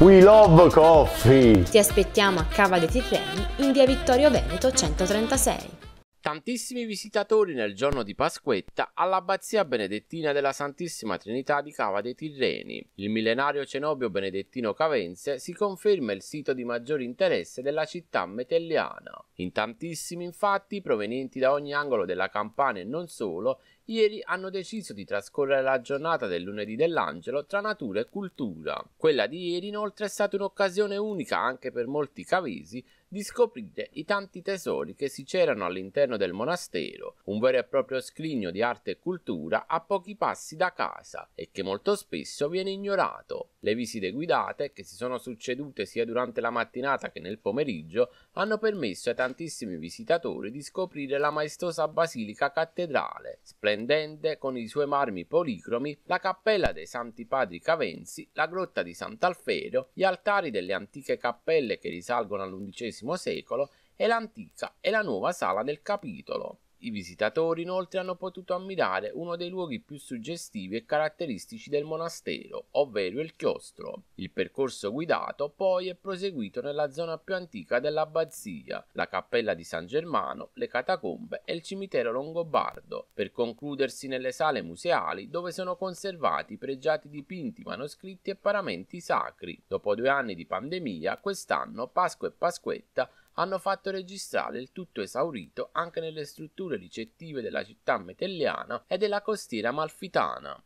We Love Coffee! Ti aspettiamo a Cava dei Titreni in via Vittorio Veneto 136. Tantissimi visitatori nel giorno di Pasquetta all'abbazia benedettina della Santissima Trinità di Cava dei Tirreni. Il millenario cenobio benedettino cavense si conferma il sito di maggior interesse della città metelliana. In tantissimi infatti, provenienti da ogni angolo della Campania e non solo, ieri hanno deciso di trascorrere la giornata del lunedì dell'angelo tra natura e cultura. Quella di ieri inoltre è stata un'occasione unica anche per molti cavesi di scoprire i tanti tesori che si c'erano all'interno all'interno del monastero, un vero e proprio scrigno di arte e cultura a pochi passi da casa e che molto spesso viene ignorato. Le visite guidate, che si sono succedute sia durante la mattinata che nel pomeriggio, hanno permesso ai tantissimi visitatori di scoprire la maestosa basilica cattedrale, splendente con i suoi marmi policromi, la cappella dei Santi Padri Cavenzi, la grotta di Sant'Alfero, gli altari delle antiche cappelle che risalgono all'undicesimo secolo e l'antica e la nuova sala del Capitolo. I visitatori inoltre hanno potuto ammirare uno dei luoghi più suggestivi e caratteristici del monastero, ovvero il chiostro. Il percorso guidato poi è proseguito nella zona più antica dell'abbazia, la cappella di San Germano, le catacombe e il cimitero longobardo, per concludersi nelle sale museali dove sono conservati pregiati dipinti, manoscritti e paramenti sacri. Dopo due anni di pandemia, quest'anno Pasqua e Pasquetta hanno fatto registrare il tutto esaurito anche nelle strutture ricettive della città metelliana e della costiera amalfitana.